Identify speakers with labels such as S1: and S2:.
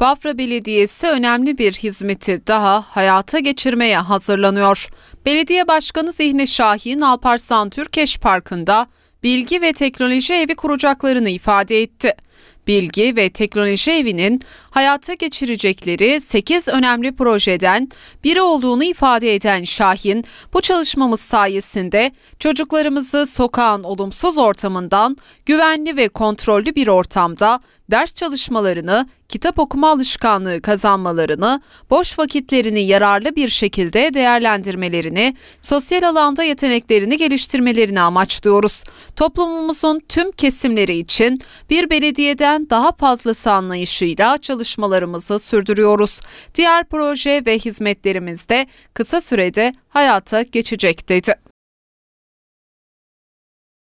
S1: Bafra Belediyesi önemli bir hizmeti daha hayata geçirmeye hazırlanıyor. Belediye Başkanı Zihni Şahin Alparslan Türkeş Parkı'nda bilgi ve teknoloji evi kuracaklarını ifade etti. Bilgi ve Teknoloji Evi'nin hayata geçirecekleri 8 önemli projeden biri olduğunu ifade eden Şahin, bu çalışmamız sayesinde çocuklarımızı sokağın olumsuz ortamından güvenli ve kontrollü bir ortamda ders çalışmalarını, kitap okuma alışkanlığı kazanmalarını, boş vakitlerini yararlı bir şekilde değerlendirmelerini, sosyal alanda yeteneklerini geliştirmelerini amaçlıyoruz. Toplumumuzun tüm kesimleri için bir belediyeden daha fazlası anlayışıyla çalışmalarımızı sürdürüyoruz. Diğer proje ve hizmetlerimiz de kısa sürede hayata geçecek dedi.